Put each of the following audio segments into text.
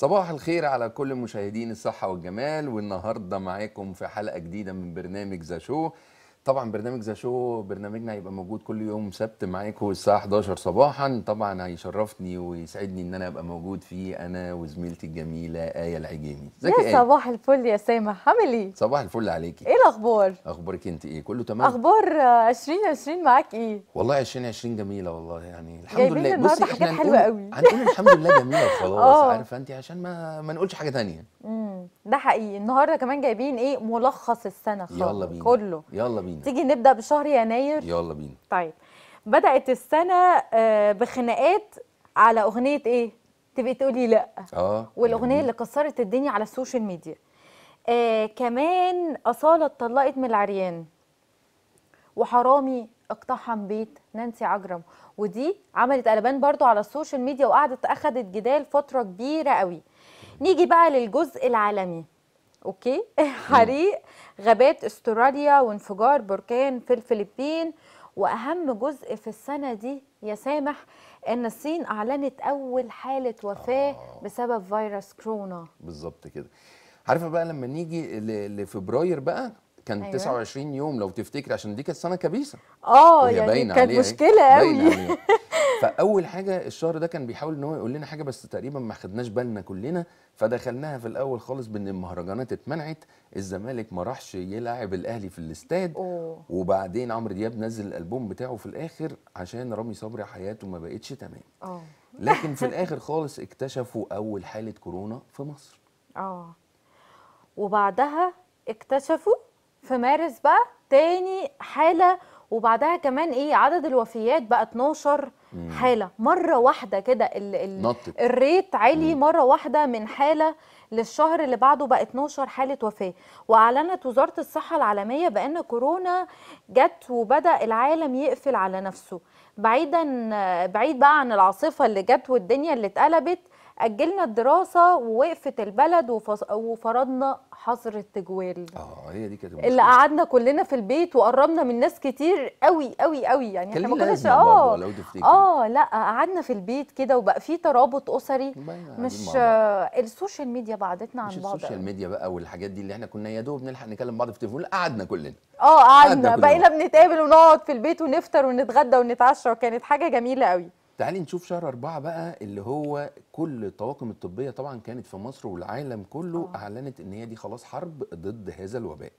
صباح الخير على كل مشاهدين الصحة والجمال والنهاردة معاكم في حلقة جديدة من برنامج ذا شو طبعا برنامج ذا شو برنامجنا هيبقى موجود كل يوم سبت معاكم الساعه 11 صباحا طبعا هيشرفني ويسعدني ان انا ابقى موجود فيه انا وزميلتي الجميله ايه العجيمي يا آية. صباح الفل يا سامح عامل ايه صباح الفل عليكي ايه الاخبار اخبارك انت ايه كله تمام اخبار 2020 معاك ايه والله 2020 جميله والله يعني الحمد لله بصي حاجات حلوه قوي هنقول الحمد لله جميله خلاص آه. عارفه انت عشان ما ما نقولش حاجه ثانيه امم ده حقيقي النهارده كمان جايبين ايه ملخص السنه خالص يلا بينا كله يلا بينا تيجي نبدا بشهر يناير يلا بينا طيب بدات السنه آه، بخناقات على اغنيه ايه تبقي تقولي لا اه والاغنيه يعني. اللي كسرت الدنيا على السوشيال ميديا آه كمان اصاله اتطلقت من العريان وحرامي اقتحم بيت نانسي عجرم ودي عملت قلبان برضو على السوشيال ميديا وقعدت اخذت جدال فتره كبيره قوي نيجي بقى للجزء العالمي اوكي حريق غابات استراليا وانفجار بركان في الفلبين واهم جزء في السنه دي يا سامح ان الصين اعلنت اول حاله وفاه آه. بسبب فيروس كورونا بالظبط كده عارفه بقى لما نيجي لفبراير بقى كان أيوة. 29 يوم لو تفتكر عشان دي كانت سنه كبيسه اه يعني كانت مشكله قوي فاول حاجه الشهر ده كان بيحاول ان هو يقول لنا حاجه بس تقريبا ما خدناش بالنا كلنا فدخلناها في الاول خالص بان المهرجانات اتمنعت الزمالك ما راحش يلعب الاهلي في الاستاد وبعدين عمرو دياب نزل الالبوم بتاعه في الاخر عشان رامي صبري حياته ما بقتش تمام لكن في الاخر خالص اكتشفوا اول حاله كورونا في مصر اه وبعدها اكتشفوا في مارس بقى تاني حاله وبعدها كمان ايه عدد الوفيات بقى 12 حاله مره واحده كده ال ال الريت عالي مم. مره واحده من حاله للشهر اللي بعده بقى 12 حاله وفاه واعلنت وزاره الصحه العالميه بان كورونا جت وبدا العالم يقفل على نفسه بعيدا بعيد بقى عن العاصفه اللي جت والدنيا اللي اتقلبت اجلنا الدراسه ووقفت البلد وفرضنا حظر التجوال اه هي دي كانت اللي قعدنا كلنا في البيت وقربنا من ناس كتير قوي قوي قوي يعني احنا ما كناش اه اه لا قعدنا في البيت كده وبقى في ترابط اسري يعني مش آه السوشيال ميديا بعدتنا عن بعض السوشيال ميديا بقى والحاجات دي اللي احنا كنا يا دوب نلحق نكلم بعض في التليفون قعدنا كلنا اه قعدنا, قعدنا بقينا بنتقابل ونقعد في البيت ونفطر ونتغدى ونتعشى وكانت حاجه جميله قوي تعالي نشوف شهر أربعة بقى اللي هو كل الطواقم الطبية طبعا كانت في مصر والعالم كله آه. أعلنت إن هي دي خلاص حرب ضد هذا الوباء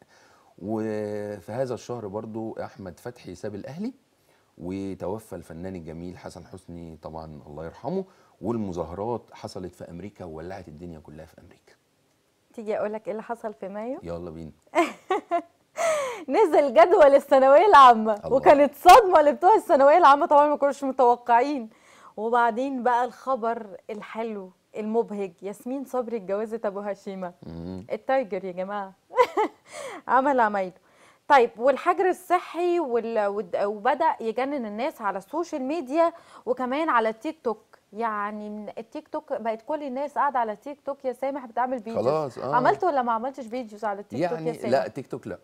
وفي هذا الشهر برضو أحمد فتحي ساب الأهلي وتوفى الفنان الجميل حسن حسني طبعا الله يرحمه والمظاهرات حصلت في أمريكا وولعت الدنيا كلها في أمريكا تيجي أقول لك إيه اللي حصل في مايو؟ يلا بينا نزل جدول الثانويه العامه الله. وكانت صدمه لبتوع الثانويه العامه طبعا ما كناش متوقعين وبعدين بقى الخبر الحلو المبهج ياسمين صبري اتجوزت ابو هشيمه التايجر يا جماعه عمل عمايله طيب والحجر الصحي وال... وبدا يجنن الناس على السوشيال ميديا وكمان على التيك توك يعني التيك توك بقت كل الناس قاعده على التيك توك يا سامح بتعمل فيديوز خلاص آه. عملت ولا ما عملتش فيديوز على التيك يعني توك يا يعني سامح؟ لا تيك توك لا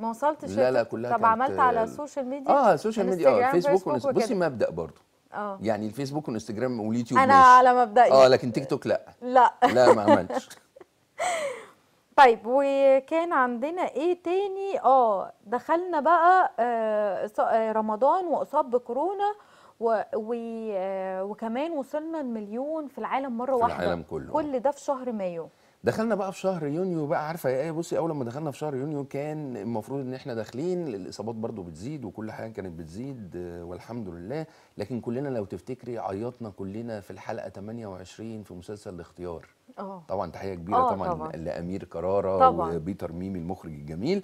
ما وصلتش لا لا كلها طب عملت على السوشيال ميديا اه السوشيال ميديا اه فيسبوك ونست... بصي مبدا برضه اه يعني الفيسبوك والانستجرام واليوتيوب انا ماشي. على مبدئي اه لكن تيك توك لا لا لا ما عملتش طيب وكان عندنا ايه تاني اه دخلنا بقى آه, آه، رمضان واصاب بكورونا و... و... آه، وكمان وصلنا المليون في العالم مره في واحده العالم كله كل ده في شهر مايو دخلنا بقى في شهر يونيو بقى عارفه يا إيه،, ايه بصي اول ما دخلنا في شهر يونيو كان المفروض ان احنا داخلين الاصابات برضو بتزيد وكل حاجه كانت بتزيد والحمد لله لكن كلنا لو تفتكري عيطنا كلنا في الحلقه 28 في مسلسل الاختيار أوه. طبعا تحيه كبيره آه، طبعا, طبعا لامير كراره طبعا. وبيتر ميمي المخرج الجميل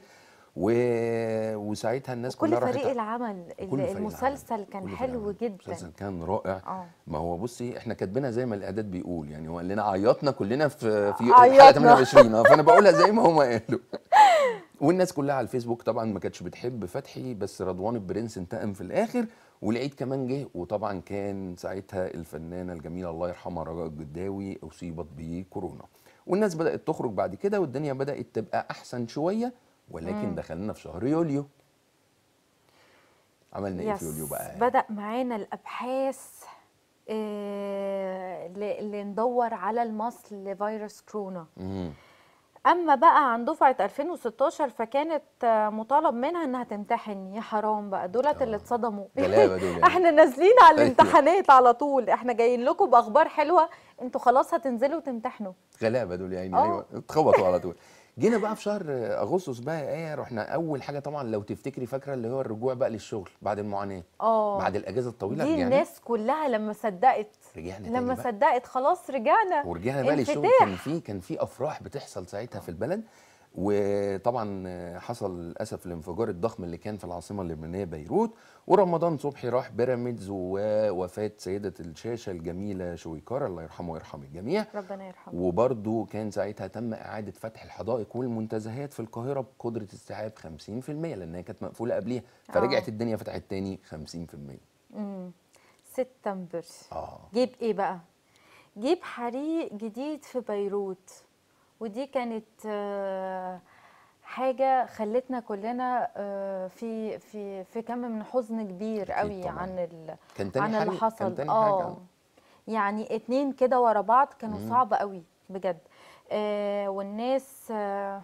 و... وساعتها الناس كل كلها فريق العمل كل فريق المسلسل العمل. كان كل حلو جدا المسلسل كان رائع أوه. ما هو بصي احنا كاتبينها زي ما الاعداد بيقول يعني هو قال لنا عيطنا كلنا في في الحلقه 28 آه، فانا بقولها زي ما هم قالوا والناس كلها على الفيسبوك طبعا ما كانتش بتحب فتحي بس رضوان البرنس انتقم في الاخر والعيد كمان جه وطبعا كان ساعتها الفنانه الجميله الله يرحمها رجاء الجداوي اصيبت بكورونا والناس بدات تخرج بعد كده والدنيا بدات تبقى احسن شويه ولكن مم. دخلنا في شهر يوليو عملنا ايه في يوليو بقى بدا معانا الابحاث إيه اللي ندور على المصل لفيروس كورونا اما بقى عن دفعه 2016 فكانت آه، مطالب منها انها تمتحن يا حرام بقى دولت اللي آه. اتصدموا يعني. احنا نازلين على أيوة. الامتحانات على طول احنا جايين لكم باخبار حلوه انتوا خلاص هتنزلوا تمتحنوا غلابه دول يا عيني آه. ايوه اتخبطوا على طول جينا بقى في شهر اغسطس بقى ايه رحنا اول حاجه طبعا لو تفتكري فاكره اللي هو الرجوع بقى للشغل بعد المعاناه اه بعد الاجازه الطويله دي رجعنا الناس كلها لما صدقت رجعنا لما صدقت خلاص رجعنا ورجعنا بقى للشغل كان في كان في افراح بتحصل ساعتها في البلد وطبعا حصل للاسف الانفجار الضخم اللي كان في العاصمه اللبنانيه بيروت ورمضان صبحي راح بيراميدز ووفاه سيده الشاشه الجميله شويكار الله يرحمه ويرحم الجميع ربنا يرحمه وبرده كان ساعتها تم اعاده فتح الحدائق والمنتزهات في القاهره بقدره استيعاب 50% لانها كانت مقفوله قبليها فرجعت آه. الدنيا فتحت تاني 50% امم سبتمبر اه جيب ايه بقى؟ جيب حريق جديد في بيروت ودي كانت آه، حاجه خلتنا كلنا آه، في في في كم من حزن كبير قوي عن ال عن اللي حصل كان تاني اه يعني اتنين كده ورا بعض كانوا صعب قوي بجد آه والناس آه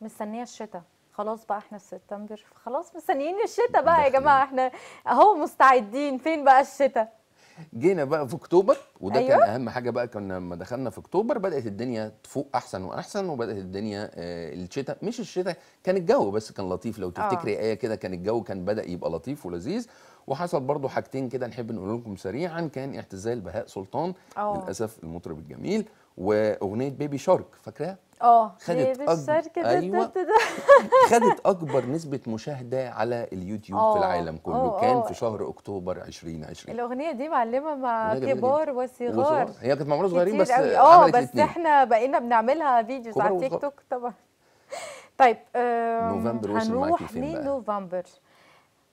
مستنيه الشتاء خلاص بقى احنا في سبتمبر خلاص مستنيين الشتاء بقى يا جماعه احنا اهو مستعدين فين بقى الشتاء جينا بقى في اكتوبر وده أيوة. كان اهم حاجه بقى كنا لما دخلنا في اكتوبر بدات الدنيا تفوق احسن واحسن وبدات الدنيا آه الشتاء مش الشتاء كان الجو بس كان لطيف لو تفتكري آه. ايه كده كان الجو كان بدا يبقى لطيف ولذيذ وحصل برضو حاجتين كده نحب نقول لكم سريعا كان اعتزال بهاء سلطان أوه. للاسف المطرب الجميل واغنيه بيبي شارك فاكراها اه خدت أكبر أيوة خدت اكبر نسبه مشاهده على اليوتيوب أوه. في آه. العالم كله أوه. كان آه. في شهر اكتوبر 2020 الاغنيه دي معلمه مع كبار وصغار. وصغار هي كانت معموله صغيرين بس اه بس اتنين. احنا بقينا بنعملها فيديوز على تيك توك طبعا طيب نوفمبر هنروح لنوفمبر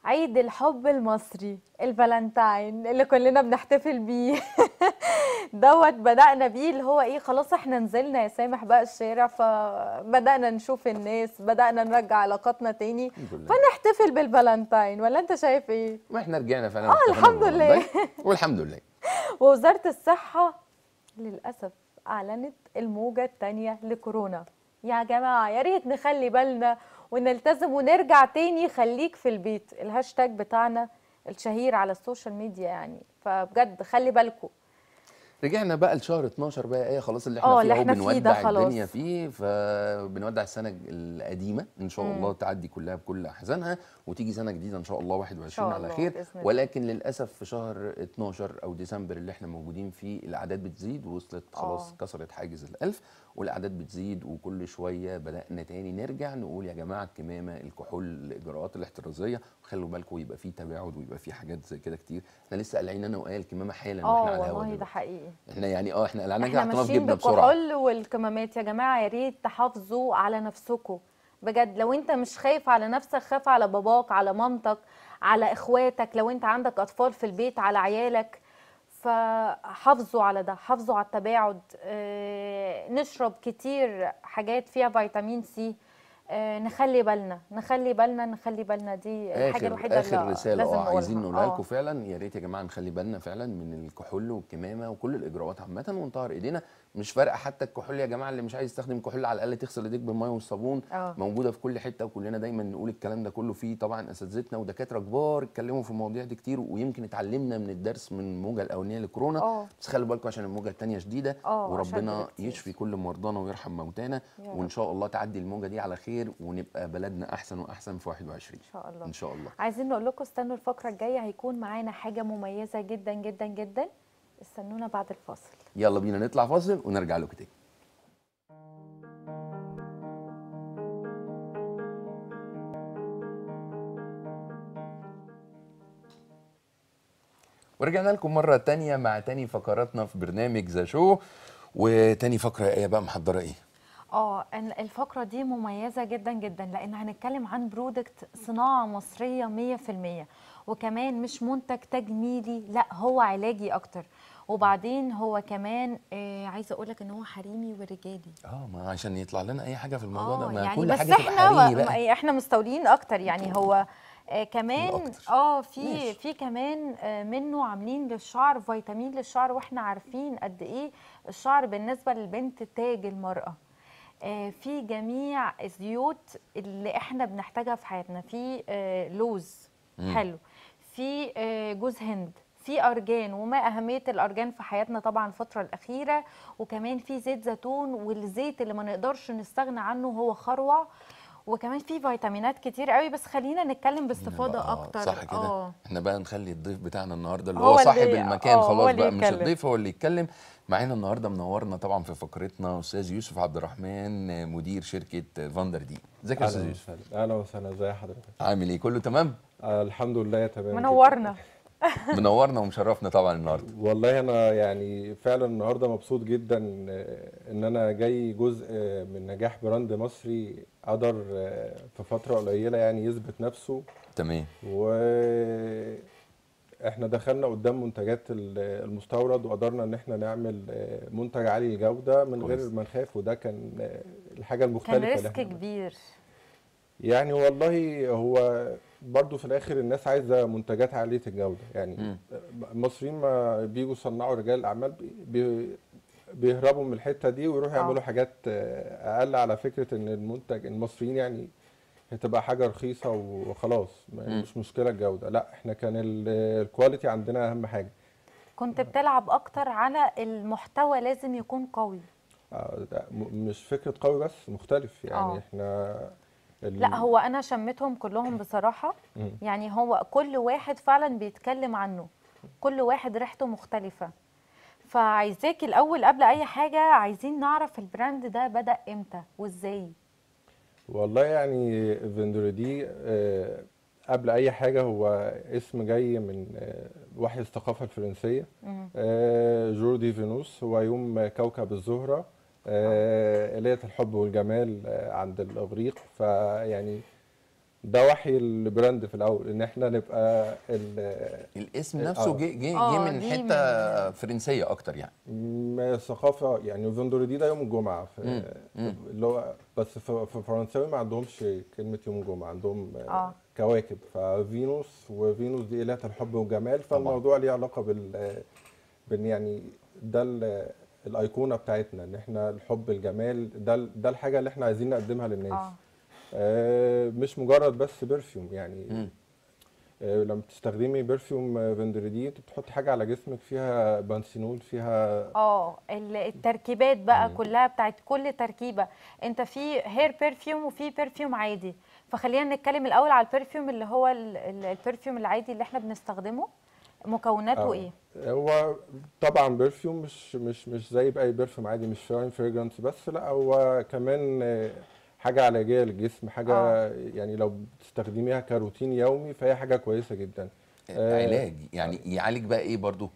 عيد الحب المصري الفالنتاين اللي كلنا بنحتفل بيه دوت بدأنا بيه اللي هو ايه خلاص احنا نزلنا يا سامح بقى الشارع فبدأنا نشوف الناس بدأنا نرجع علاقاتنا تاني فنحتفل بالفالنتاين ولا انت شايف ايه؟ ما احنا رجعنا فعلا اه الحمد لله والحمد لله ووزارة الصحة للأسف أعلنت الموجة الثانية لكورونا يا جماعة يا ريت نخلي بالنا ونلتزم ونرجع تاني خليك في البيت الهاشتاج بتاعنا الشهير على السوشيال ميديا يعني فبجد خلي بالكم رجعنا بقى لشهر 12 بقى ايه خلاص اللي احنا آه، فيه اللي بنودع فيه الدنيا فيه فبنودع السنه القديمه ان شاء الله تعدي كلها بكل احزانها وتيجي سنه جديده ان شاء الله 21 على خير ولكن للاسف في شهر 12 او ديسمبر اللي احنا موجودين فيه الاعداد بتزيد وصلت آه. خلاص أوه. كسرت حاجز ال1000 والاعداد بتزيد وكل شويه بدانا تاني نرجع نقول يا جماعه الكمامه الكحول الاجراءات الاحترازيه خلوا بالكم يبقى في تباعد ويبقى في حاجات زي كده كتير احنا لسه قلعين انا وقال الكمامه حالا آه، واحنا على الهواء اه والله ده حقيقي احنا يعني اه احنا قلعنا كده احنا ماشيين بالكحول والكمامات يا جماعه يا ريت تحافظوا على نفسكم بجد لو انت مش خايف على نفسك خاف على باباك على مامتك على اخواتك لو انت عندك اطفال في البيت على عيالك فحافظوا على ده حافظوا على التباعد آه، نشرب كتير حاجات فيها فيتامين سي آه، نخلي بالنا نخلي بالنا نخلي بالنا دي آخر الحاجه الوحيده اخر رساله لازم أوه. عايزين نقولها لكم آه. فعلا يا ريت يا جماعه نخلي بالنا فعلا من الكحول والكمامه وكل الاجراءات عامه ونطهر ايدينا مش فارقه حتى الكحول يا جماعه اللي مش عايز يستخدم كحول على الاقل تغسل ايديك بالميه والصابون أوه. موجوده في كل حته وكلنا دايما نقول الكلام ده كله فيه طبعا اساتذتنا ودكاتره كبار اتكلموا في المواضيع دي كتير ويمكن اتعلمنا من الدرس من الموجه الاولانيه لكورونا آه. بس خلوا بالكم عشان الموجه الثانيه شديده أوه. وربنا يشفي كل مرضانا ويرحم موتانا وان شاء الله تعدي الموجه دي على خير ونبقى بلدنا احسن واحسن في 21 ان شاء الله ان شاء الله عايزين نقول لكم استنوا الفقره الجايه هيكون معانا حاجه مميزه جدا جدا جدا استنونا بعد الفاصل يلا بينا نطلع فاصل ونرجع لكم تاني ورجعنا لكم مرة تانية مع تاني فقراتنا في برنامج ذا شو وتاني فقرة ايه بقى محضرة ايه؟ اه الفقرة دي مميزة جدا جدا لأن هنتكلم عن برودكت صناعة مصرية 100% وكمان مش منتج تجميلي لا هو علاجي أكتر وبعدين هو كمان آه عايزه اقول لك ان هو حريمي ورجالي اه ما عشان يطلع لنا اي حاجه في الموضوع ده آه، ما يعني كل بس حاجه احنا تبقى بقى. يعني احنا مستولين اكتر يعني هو آه كمان اه في في كمان آه منه عاملين للشعر فيتامين للشعر واحنا عارفين قد ايه الشعر بالنسبه للبنت تاج المراه آه في جميع الزيوت اللي احنا بنحتاجها في حياتنا في آه لوز مم. حلو في آه جوز هند في ارجان وما اهميه الارجان في حياتنا طبعا الفتره الاخيره وكمان في زيت زيتون والزيت اللي ما نقدرش نستغنى عنه هو خروع وكمان في فيتامينات كتير قوي بس خلينا نتكلم باستفاضه آه، اكتر صح كده آه. احنا بقى نخلي الضيف بتاعنا النهارده اللي هو, هو صاحب آه، اللي المكان خلاص بقى مش الضيف هو اللي يتكلم معانا النهارده منورنا طبعا في فقرتنا استاذ يوسف عبد الرحمن مدير شركه فاندر دي ازيك يا استاذ يوسف اهلا وسهلا ازي حضرتك عامل ايه كله تمام الحمد لله تمام منورنا منورنا ومشرفنا طبعا النهارده والله انا يعني فعلا النهارده مبسوط جدا ان انا جاي جزء من نجاح براند مصري قدر في فتره قليله يعني يثبت نفسه تمام و احنا دخلنا قدام منتجات المستورد وقدرنا ان احنا نعمل منتج عالي الجوده من غير ما نخاف وده كان الحاجه المختلفه كان ريسك كبير يعني والله هو برضو في الاخر الناس عايزه منتجات عاليه الجوده يعني المصريين ما بيجوا يصنعوا رجال الاعمال بي بيهربوا من الحته دي ويروحوا آه. يعملوا حاجات اقل على فكره ان المنتج المصريين يعني هتبقى حاجه رخيصه وخلاص مش مشكله الجوده لا احنا كان الكواليتي عندنا اهم حاجه كنت بتلعب اكتر على المحتوى لازم يكون قوي آه، مش فكره قوي بس مختلف يعني أوه. احنا لا هو انا شمتهم كلهم بصراحه يعني هو كل واحد فعلا بيتكلم عنه كل واحد ريحته مختلفه فعايزاكي الاول قبل اي حاجه عايزين نعرف البراند ده بدا امتى وازاي والله يعني فندوري دي آه، قبل اي حاجه هو اسم جاي من آه، وحي الثقافه الفرنسيه آه، جوردي فينوس هو يوم كوكب الزهره آه، آلية الحب والجمال آه، عند الإغريق فيعني ده وحي البراند في الاول ان احنا نبقى الاسم نفسه آه. جه جه جه من حته من... فرنسيه اكتر يعني ثقافه يعني دي ده يوم الجمعه في اللي هو بس في فرنساوي ما عندهمش كلمه يوم الجمعه عندهم آه. كواكب ففينوس وفينوس دي الهه الحب والجمال فالموضوع ليه علاقه بال بال يعني ده الايقونه بتاعتنا ان احنا الحب الجمال ده ده الحاجه اللي احنا عايزين نقدمها للناس آه. آه مش مجرد بس برفيوم يعني م. آه لما بتستخدمي برفيوم فندريدي آه، انت بتحطي حاجه على جسمك فيها بانسينول فيها اه التركيبات بقى مم. كلها بتاعت كل تركيبه انت في هير برفيوم وفي برفيوم عادي فخلينا نتكلم الاول على البرفيوم اللي هو البرفيوم العادي اللي احنا بنستخدمه مكوناته آه. ايه؟ هو طبعا برفيوم مش مش مش زي باي برفيوم عادي مش فاين فريجرنس بس لا هو كمان حاجه علاجيه للجسم حاجه آه. يعني لو بتستخدميها كروتين يومي فهي حاجه كويسه جدا آه، آه، علاج يعني يعالج بقى ايه برضو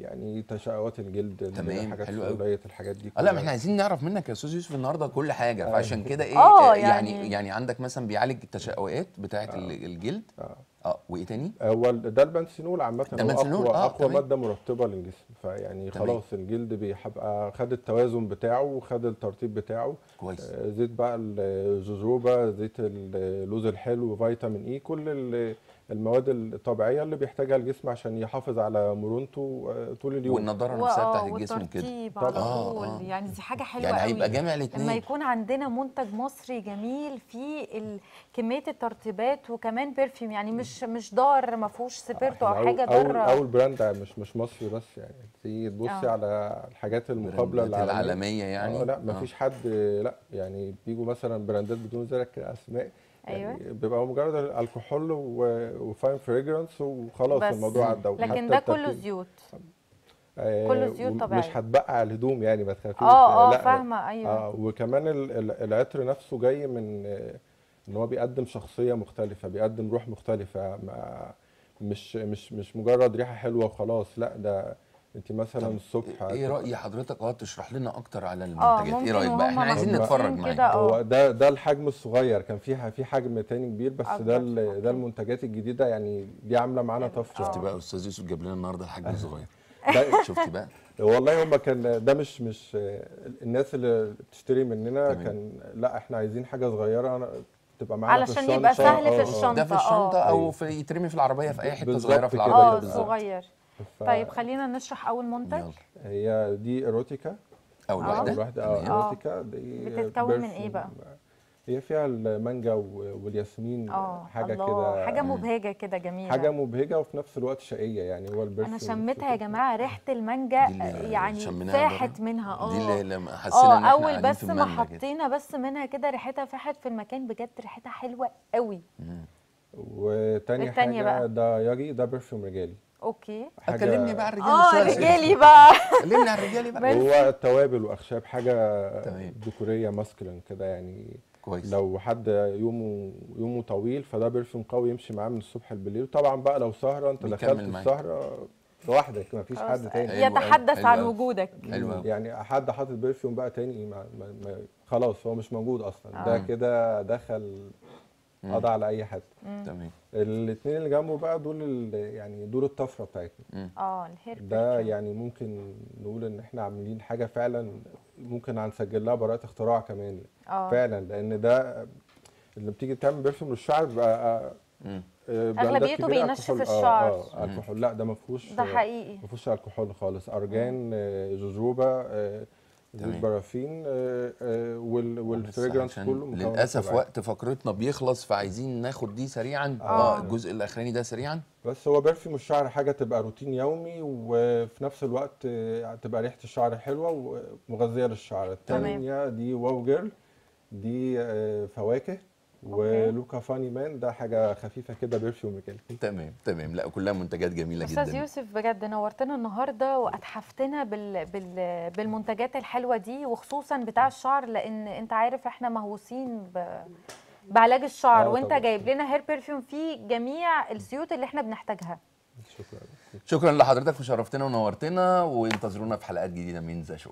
يعني تشققات الجلد تمام حلو قوي الحاجات دي آه، لا ما احنا عايزين نعرف منك يا استاذ يوسف النهارده كل حاجه آه. فعشان كده ايه آه يعني, يعني يعني عندك مثلا بيعالج التشققات بتاعه آه. الجلد آه. اه وايه تاني؟ آه، هو ده البنسينول عامة هو اقوى آه اقوى مادة مرطبة للجسم فيعني خلاص الجلد بيبقى آه، خد التوازن بتاعه وخد الترطيب بتاعه كويس آه زيت بقى الجوجوبا زيت اللوز الحلو فيتامين اي كل المواد الطبيعيه اللي بيحتاجها الجسم عشان يحافظ على مرونته آه، طول اليوم والنضاره نفسها بتاعت الجسم كده طبعا آه آه. يعني دي حاجه حلوه يعني هيبقى جامع الاثنين لما يكون عندنا منتج مصري جميل فيه كميه الترطيبات وكمان برفيوم يعني مش مش مش دار ما فيهوش سبيرتو او حاجه بره اول اول براند مش مش مصري بس يعني تيجي تبصي آه. على الحاجات المقابله العالميه, العالميه يعني آه لا ما آه. فيش حد لا يعني بيجوا مثلا براندات بدون ذلك اسماء يعني ايوه بيبقى مجرد الكحول وفاين فريجرانس وخلاص بس. الموضوع عدى لكن ده كله زيوت آه، كله زيوت طبيعي مش هتبقى على الهدوم يعني ما تخافيش اه اه فاهمه ايوه آه وكمان العطر نفسه جاي من ان هو بيقدم شخصيه مختلفه بيقدم روح مختلفه مش مش مش مجرد ريحه حلوه وخلاص لا ده انت مثلا الصبح ايه راي حضرتك اه تشرح لنا اكتر على آه، المنتجات ايه رايك بقى احنا عايزين نتفرج معاك هو ده ده الحجم الصغير كان فيها في حجم تاني كبير بس ده ده المنتجات الجديده يعني دي عامله معانا طفره شفت بقى استاذ يوسف جاب لنا النهارده الحجم الصغير شفت بقى والله هم كان ده مش مش الناس اللي بتشتري مننا كان لا احنا عايزين حاجه صغيره تبقى معاك علشان في يبقى سهل في آه. الشنطه ده في الشنطه او أيوه. في يترمي في العربيه في اي حته صغيره في العربيه اه صغير ف... طيب خلينا نشرح اول منتج هي دي ايروتيكا اول أه. واحده اول واحده أه، ايروتيكا دي بتتكون من ايه بقى هي فيها المانجا والياسمين آه، حاجه كده حاجه مبهجه كده جميله حاجه مبهجه وفي نفس الوقت شقيه يعني هو البرفيوم انا شميتها يا جماعه ريحه المانجا يعني فاحت منها اه دي اللي آه، يعني آه. حسينا ان احنا اول بس ما حطينا بس منها كده ريحتها فاحت في المكان بجد ريحتها حلوه قوي وتاني حاجه بقى. ده ياري ده برفيوم رجالي اوكي كلمني بقى الرجالي اه رجالي بقى كلمني على الرجالي بقى هو توابل واخشاب حاجه ديكوريه ماسكلين كده يعني كويس لو حد يومه يومه طويل فده برفيوم قوي يمشي معاه من الصبح بالليل طبعا بقى لو سهره انت دخلت السهره لوحدك ما فيش حد تاني آه، يتحدث عن وجودك يعني حد حاطط برفيوم بقى تاني ما ما ما خلاص هو مش موجود اصلا آه. ده كده دخل قضى على اي حد تمام الاثنين اللي جنبه بقى دول يعني دول الطفره بتاعتنا اه الهير ده يعني ممكن نقول ان احنا عاملين حاجه فعلا ممكن هنسجل لها براءه اختراع كمان أوه. فعلا لان ده اللي بتيجي تعمل بيرفيوم للشعر بيبقى آه، اغلبيته بينشف الشعر آه،, آه آه الكحول لا ده ما فيهوش ده حقيقي ما فيهوش الكحول خالص ارجان آه، جوجوبا زيت برافين والفريجرانس كله للاسف وقت فقرتنا بيخلص فعايزين ناخد دي سريعا آه. آه الجزء الاخراني ده سريعا بس هو برفيوم الشعر حاجه تبقى روتين يومي وفي نفس الوقت تبقى ريحه الشعر حلوه ومغذيه للشعر الثانيه دي واو جيرل دي آه، فواكه ولوكا فاني مان ده حاجه خفيفه كده بيرفيوم كده تمام تمام لا كلها منتجات جميله جدا استاذ يوسف بجد نورتنا النهارده واتحفتنا بال... بال... بالمنتجات الحلوه دي وخصوصا بتاع الشعر لان انت عارف احنا مهووسين ب... بعلاج الشعر آه وانت طبعا. جايب لنا هير برفيوم فيه جميع الزيوت اللي احنا بنحتاجها شكرا شكرا لحضرتك وشرفتنا ونورتنا وانتظرونا في حلقات جديده من ذا شو